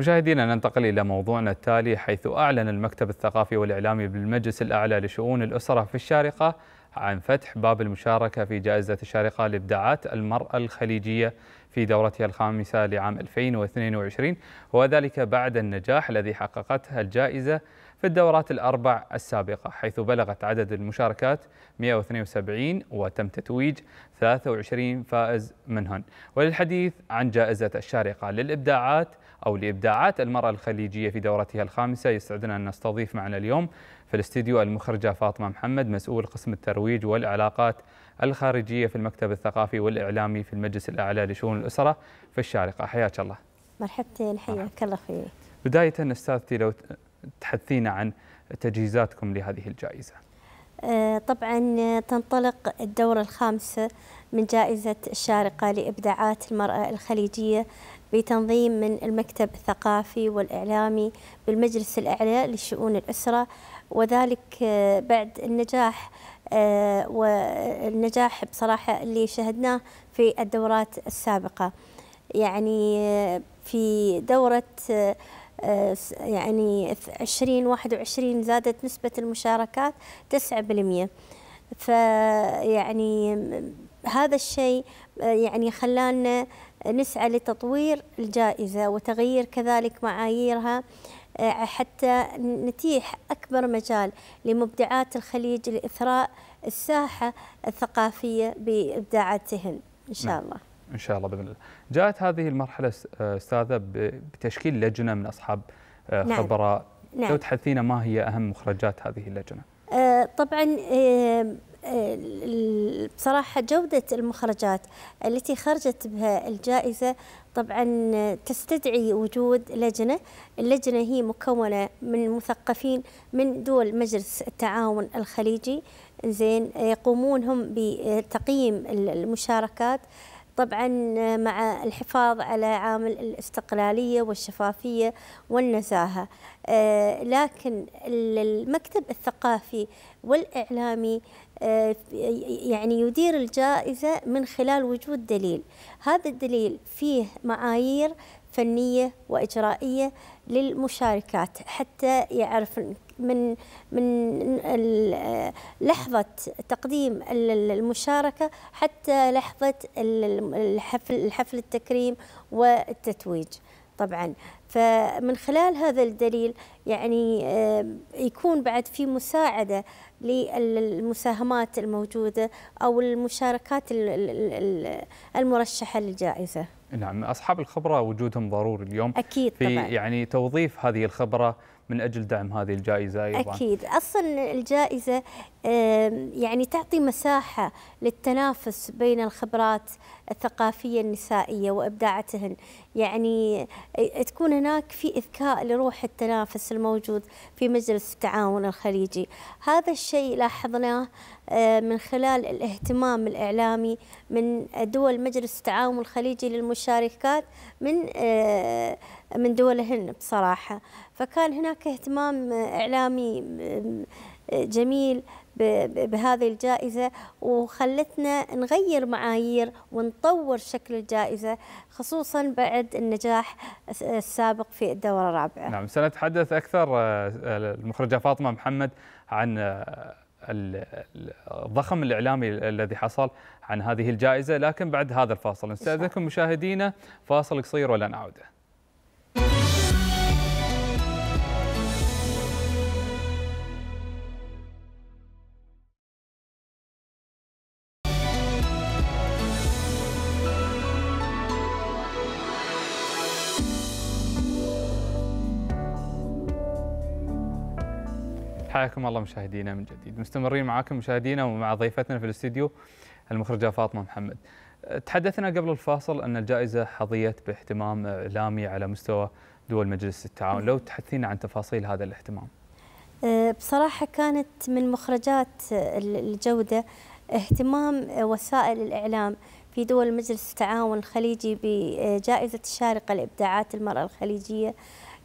مشاهدينا ننتقل إلى موضوعنا التالي حيث أعلن المكتب الثقافي والإعلامي بالمجلس الأعلى لشؤون الأسرة في الشارقة عن فتح باب المشاركة في جائزة الشارقة لإبداعات المرأة الخليجية في دورتها الخامسة لعام 2022 وذلك بعد النجاح الذي حققته الجائزة في الدورات الأربع السابقة حيث بلغت عدد المشاركات 172 وتم تتويج 23 فائز منهن وللحديث عن جائزة الشارقة للإبداعات أو لإبداعات المرأة الخليجية في دورتها الخامسة يسعدنا أن نستضيف معنا اليوم في الاستديو المخرجة فاطمة محمد مسؤول قسم الترويج والعلاقات الخارجية في المكتب الثقافي والإعلامي في المجلس الأعلى لشؤون الأسرة في الشارقة حياك الله مرحبتين حياك الله فيك بداية أستاذتي لو تحدثينا عن تجهيزاتكم لهذه الجائزة أه، طبعا تنطلق الدورة الخامسة من جائزة الشارقة لإبداعات المرأة الخليجية بتنظيم من المكتب الثقافي والإعلامي بالمجلس الأعلى لشؤون الأسرة وذلك أه، بعد النجاح أه، والنجاح بصراحة اللي شهدناه في الدورات السابقة يعني في دورة آه، يعني 2021 زادت نسبة المشاركات 9% فيعني هذا الشيء آه، يعني خلانا نسعى لتطوير الجائزة وتغيير كذلك معاييرها آه، حتى نتيح أكبر مجال لمبدعات الخليج لإثراء الساحة الثقافية بإبداعاتهن إن شاء نعم. الله ان شاء الله باذن الله. جاءت هذه المرحله آه، استاذه بتشكيل لجنه من اصحاب آه، نعم. خبراء نعم. لو تحدثينا ما هي اهم مخرجات هذه اللجنه؟ آه، طبعا بصراحة جودة المخرجات التي خرجت بها الجائزة طبعا تستدعي وجود لجنة اللجنة هي مكونة من مثقفين من دول مجلس التعاون الخليجي زين يقومون هم بتقييم المشاركات طبعا مع الحفاظ على عامل الاستقلالية والشفافية والنزاهة آه، لكن المكتب الثقافي والإعلامي آه، يعني يدير الجائزة من خلال وجود دليل هذا الدليل فيه معايير فنية وإجرائية للمشاركات حتى يعرفن من من لحظة تقديم المشاركة حتى لحظة الحفل الحفل التكريم والتتويج طبعا فمن خلال هذا الدليل يعني آه، يكون بعد في مساعدة للمساهمات الموجودة أو المشاركات المرشحة للجائزة نعم أصحاب الخبرة وجودهم ضروري اليوم أكيد في طبعا. يعني توظيف هذه الخبرة من اجل دعم هذه الجائزه ايضا اكيد اصلا الجائزه يعني تعطي مساحه للتنافس بين الخبرات الثقافيه النسائيه وابداعتهن يعني آه، تكون هناك في اذكاء لروح التنافس الموجود في مجلس التعاون الخليجي هذا الشيء لاحظناه آه، من خلال الاهتمام الاعلامي من دول مجلس التعاون الخليجي للمشاركات من آه، من دولهن بصراحة فكان هناك اهتمام إعلامي جميل بهذه الجائزة وخلتنا نغير معايير ونطور شكل الجائزة خصوصا بعد النجاح السابق في الدورة الرابعة نعم سنتحدث أكثر آه، آه، المخرجة فاطمة محمد عن آه، الضخم الإعلامي الذي حصل عن هذه الجائزة لكن بعد هذا الفاصل نستأذنكم مشاهدينا فاصل قصير ولا نعوده حياكم الله مشاهدينا من جديد مستمرين معاكم مشاهدينا ومع ضيفتنا في الاستديو المخرجه فاطمه محمد تحدثنا قبل الفاصل ان الجائزه حظيت باهتمام اعلامي على مستوى دول مجلس التعاون لو تحدثينا عن تفاصيل هذا الاهتمام أه، بصراحه كانت من مخرجات الجوده اهتمام وسائل الاعلام في دول مجلس التعاون الخليجي بجائزه الشارقه لابداعات المراه الخليجيه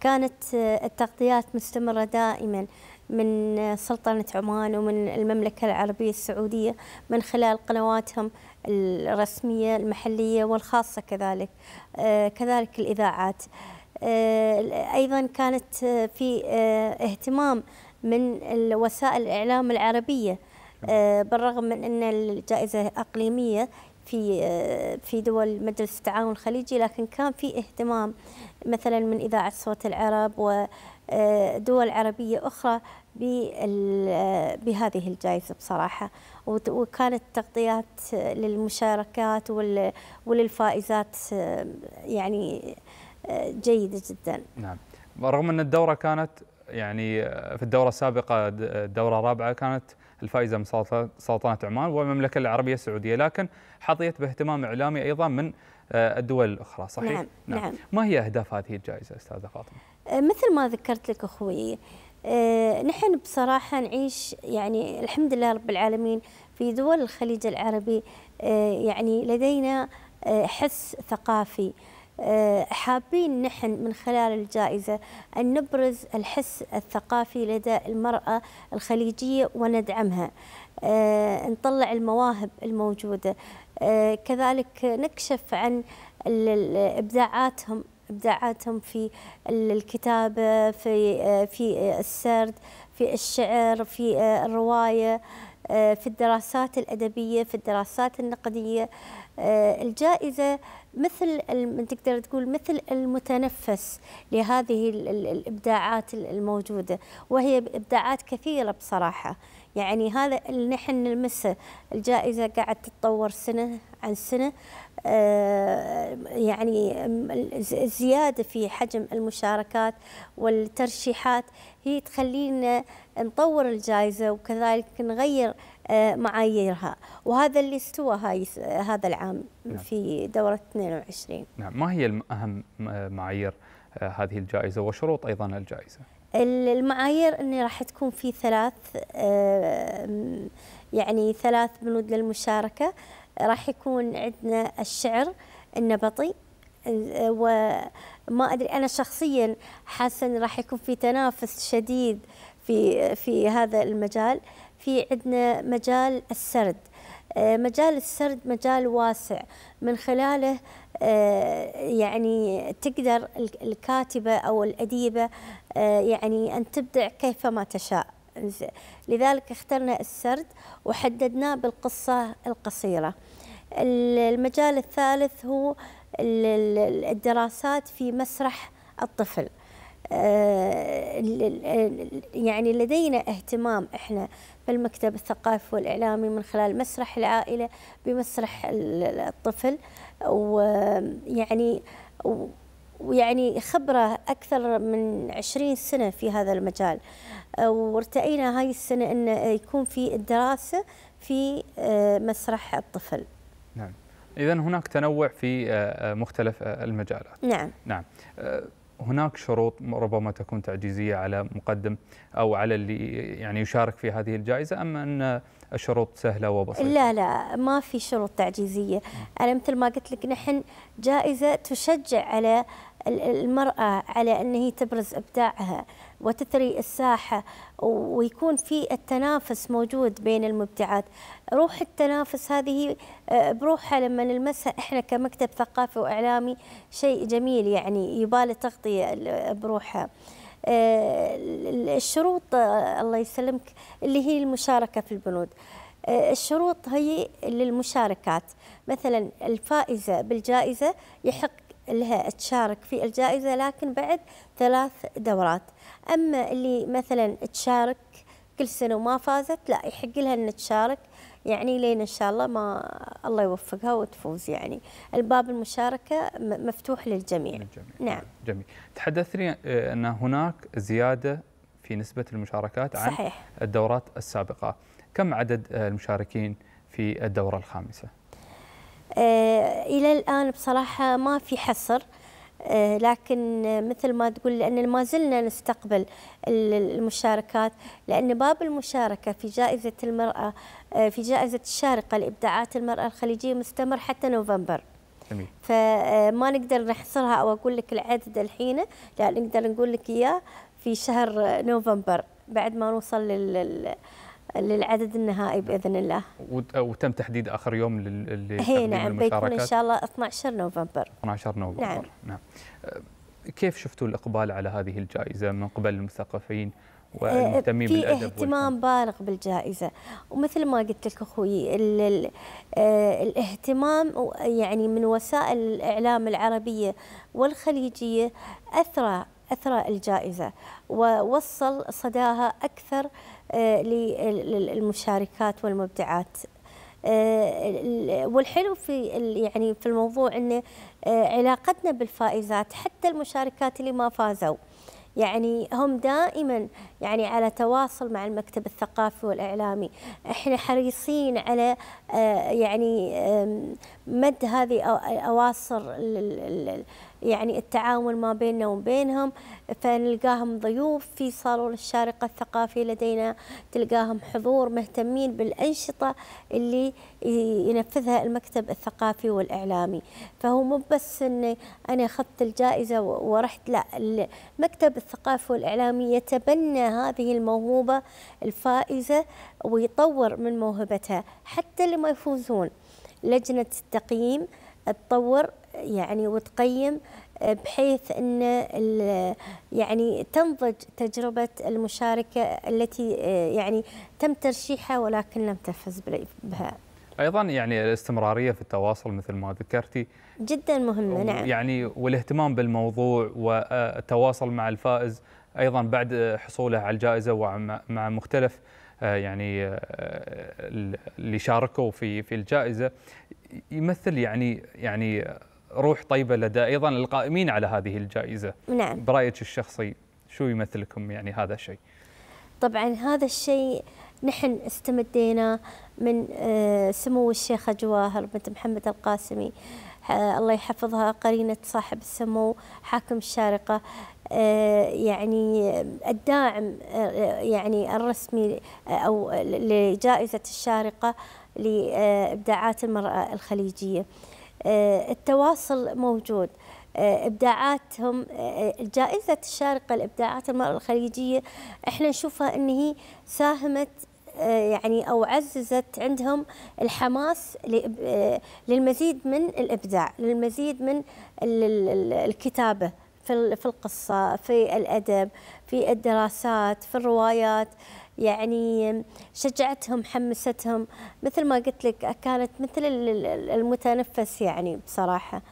كانت آه، التغطيات مستمرة دائما من آه، سلطنة عمان ومن المملكة العربية السعودية من خلال قنواتهم الرسمية المحلية والخاصة كذلك آه، كذلك الإذاعات أيضا كانت في اهتمام من وسائل الإعلام العربية نعم. بالرغم من أن الجائزة أقليمية في آه، في دول مجلس التعاون الخليجي لكن كان في اهتمام مثلا من اذاعه صوت العرب ودول آه، عربيه اخرى آه، بهذه الجائزه بصراحه وكانت تغطيات للمشاركات وللفائزات يعني جيده جدا. نعم رغم ان الدوره كانت يعني في الدوره السابقه الدوره الرابعه كانت الفائزه من سلطنه عمان والمملكه العربيه السعوديه لكن حظيت باهتمام اعلامي ايضا من آه، الدول الاخرى صحيح نعم, نعم. نعم. ما هي اهداف هذه الجائزه استاذه فاطمه آه، مثل ما ذكرت لك اخوي آه، نحن بصراحه نعيش يعني الحمد لله رب العالمين في دول الخليج العربي يعني لدينا حس ثقافي آه، حابين نحن من خلال الجائزة أن نبرز الحس الثقافي لدى المرأة الخليجية وندعمها آه، نطلع المواهب الموجودة آه، كذلك نكشف عن إبداعاتهم إبداعاتهم في الكتابة في في السرد في الشعر في الرواية آه، في الدراسات الأدبية في الدراسات النقدية آه، الجائزة مثل تقدر تقول مثل المتنفس لهذه الإبداعات الموجودة وهي إبداعات كثيرة بصراحة يعني هذا اللي نحن نلمسه الجائزة قاعد تتطور سنة عن سنة آه، يعني الزيادة في حجم المشاركات والترشيحات هي تخلينا نطور الجائزة وكذلك نغير آه، معاييرها وهذا اللي استوى هاي هذا العام نعم. في دورة 22 نعم ما هي أهم معايير آه، هذه الجائزة وشروط أيضا الجائزة المعايير اني راح تكون في ثلاث يعني ثلاث بنود للمشاركه راح يكون عندنا الشعر النبطي وما ادري انا شخصيا حاسه ان راح يكون في تنافس شديد في في هذا المجال في عندنا مجال السرد آه، مجال السرد مجال واسع من خلاله آه، يعني تقدر الكاتبة أو الأديبة آه، يعني أن تبدع كيفما تشاء لذلك اخترنا السرد وحددناه بالقصة القصيرة المجال الثالث هو الدراسات في مسرح الطفل آه، يعني لدينا اهتمام احنا في المكتب الثقافي والاعلامي من خلال مسرح العائله بمسرح الطفل ويعني ويعني خبرة أكثر من عشرين سنة في هذا المجال آه، وارتئينا هاي السنة أن يكون في الدراسة في آه، مسرح الطفل نعم إذا هناك تنوع في آه، مختلف المجالات نعم نعم هناك شروط ربما تكون تعجيزية على مقدم أو على اللي يعني يشارك في هذه الجائزة أما أن الشروط سهلة وبسيطة لا لا ما في شروط تعجيزية نعم. أنا مثل ما قلت لك نحن جائزة تشجع على المرأة على أن هي تبرز إبداعها وتثري الساحة ويكون في التنافس موجود بين المبدعات روح التنافس هذه آه، بروحها لما نلمسها إحنا كمكتب ثقافي وإعلامي شيء جميل يعني يبالي تغطية بروحها آه، الشروط آه، الله يسلمك اللي هي المشاركة في البنود الشروط هي للمشاركات مثلا الفائزة بالجائزة يحق لها تشارك في الجائزة لكن بعد ثلاث دورات أما اللي مثلا تشارك كل سنة وما فازت لا يحق لها أن تشارك يعني لين إن شاء الله ما الله يوفقها وتفوز يعني الباب المشاركة مفتوح للجميع, للجميع. نعم جميل تحدثني آه، أن هناك زيادة في نسبة المشاركات عن صحيح. الدورات السابقة كم عدد آه، المشاركين في الدورة الخامسة؟ آه، الى الان بصراحه ما في حصر آه، لكن مثل ما تقول لان ما زلنا نستقبل المشاركات لان باب المشاركه في جائزه المراه آه، في جائزه الشارقه لابداعات المراه الخليجيه مستمر حتى نوفمبر. جميل. فما نقدر نحصرها او اقول لك العدد الحين لا نقدر نقول لك اياه في شهر نوفمبر بعد ما نوصل لل للعدد النهائي باذن الله وتم تحديد اخر يوم لل هي نعم بيكون ان شاء الله 12 نوفمبر 12 نوفمبر نعم, نعم. أه، كيف شفتوا الاقبال على هذه الجائزه من قبل المثقفين والمهتمين أه، في بالادب اهتمام بالغ بالجائزه ومثل ما قلت لك اخوي أه، الاهتمام يعني من وسائل الاعلام العربيه والخليجيه اثرى اثرى الجائزه ووصل صداها اكثر آه، للمشاركات والمبدعات آه، والحلو في يعني في الموضوع ان آه، علاقتنا بالفائزات حتى المشاركات اللي ما فازوا يعني هم دائما يعني على تواصل مع المكتب الثقافي والاعلامي احنا حريصين على يعني مد هذه اواصر يعني التعاون ما بيننا وبينهم فنلقاهم ضيوف في صالون الشارقة الثقافي لدينا تلقاهم حضور مهتمين بالأنشطة اللي ينفذها المكتب الثقافي والإعلامي فهو مو بس أني أنا أخذت الجائزة ورحت لا المكتب الثقافي والإعلامي يتبنى هذه الموهوبة الفائزة ويطور من موهبتها حتى اللي ما يفوزون لجنة التقييم تطور يعني وتقيم آه، بحيث ان يعني تنضج تجربه المشاركه التي آه، يعني تم ترشيحها ولكن لم تفز بها. ايضا يعني الاستمراريه في التواصل مثل ما ذكرتي جدا مهمه نعم يعني والاهتمام بالموضوع والتواصل آه، مع الفائز ايضا بعد حصوله على الجائزه ومع مختلف يعني اللي شاركوا في في الجائزه يمثل يعني يعني روح طيبة لدى أيضا القائمين على هذه الجائزة نعم برأيك الشخصي شو يمثلكم يعني هذا الشيء طبعا هذا الشيء نحن استمدينا من آه، سمو الشيخة جواهر بنت محمد القاسمي آه، الله يحفظها قرينة صاحب السمو حاكم الشارقة آه، يعني الداعم يعني الرسمي أو لجائزة الشارقة لإبداعات المرأة الخليجية آه، التواصل موجود آه، ابداعاتهم آه، جائزه الشارقه الابداعات المراه الخليجيه احنا نشوفها ان هي ساهمت يعني او عززت عندهم الحماس للمزيد من الابداع للمزيد من الكتابه في القصه في الادب في الدراسات في الروايات يعني شجعتهم حمستهم مثل ما قلت لك كانت مثل المتنفس يعني بصراحه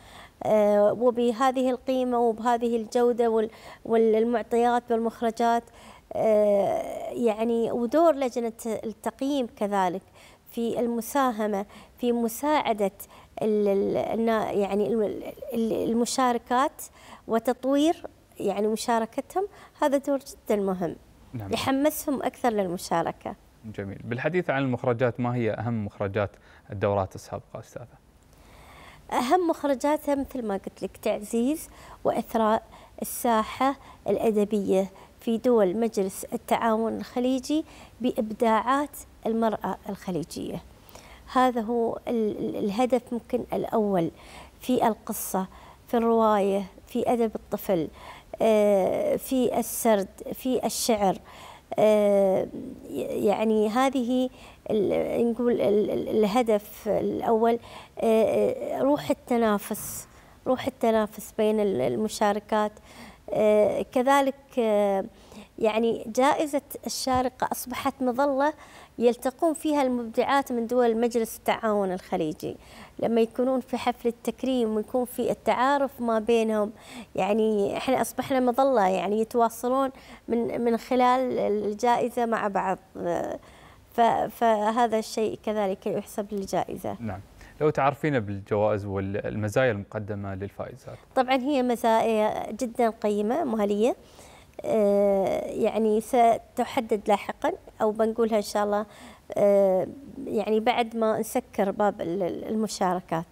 آه، وبهذه القيمه وبهذه الجوده والمعطيات والمخرجات آه، يعني ودور لجنه التقييم كذلك في المساهمه في مساعده يعني المشاركات وتطوير يعني مشاركتهم هذا دور جدا مهم نعم. يحمسهم أكثر للمشاركة جميل بالحديث عن المخرجات ما هي أهم مخرجات الدورات السابقة أستاذة؟ أهم مخرجاتها مثل ما قلت لك تعزيز وإثراء الساحة الأدبية في دول مجلس التعاون الخليجي بإبداعات المرأة الخليجية هذا هو الهدف ممكن الأول في القصة في الرواية في أدب الطفل آه، في السرد في الشعر آه، يعني هذه نقول الهدف الأول آه، روح التنافس روح التنافس بين المشاركات كذلك يعني جائزة الشارقة أصبحت مظلة يلتقون فيها المبدعات من دول مجلس التعاون الخليجي لما يكونون في حفل التكريم ويكون في التعارف ما بينهم يعني احنا اصبحنا مظله يعني يتواصلون من من خلال الجائزه مع بعض فهذا الشيء كذلك يحسب للجائزه. نعم. لو تعرفينا بالجوائز والمزايا المقدمة للفائزات طبعا هي مزايا جدا قيمة مهلية آه، يعني ستحدد لاحقا أو بنقولها إن شاء الله آه، يعني بعد ما نسكر باب المشاركات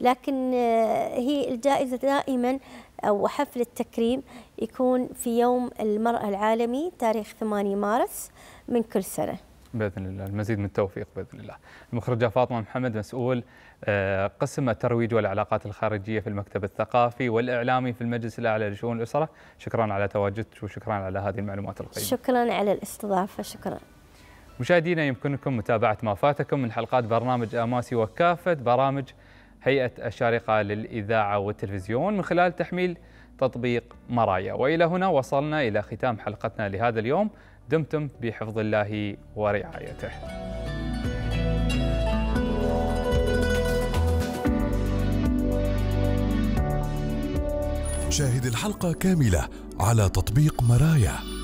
لكن آه، هي الجائزة دائما أو حفل التكريم يكون في يوم المرأة العالمي تاريخ 8 مارس من كل سنة باذن الله المزيد من التوفيق باذن الله. المخرجه فاطمه محمد مسؤول آه، قسم الترويج والعلاقات الخارجيه في المكتب الثقافي والاعلامي في المجلس الاعلى لشؤون الاسره، شكرا على تواجدك وشكرا على هذه المعلومات القيمه. شكرا على الاستضافه، شكرا. مشاهدينا يمكنكم متابعه ما فاتكم من حلقات برنامج اماسي وكافه برامج هيئه الشارقه للاذاعه والتلفزيون من خلال تحميل تطبيق مرايا والى هنا وصلنا الى ختام حلقتنا لهذا اليوم دمتم بحفظ الله ورعايته شاهد الحلقة كاملة على تطبيق مرايا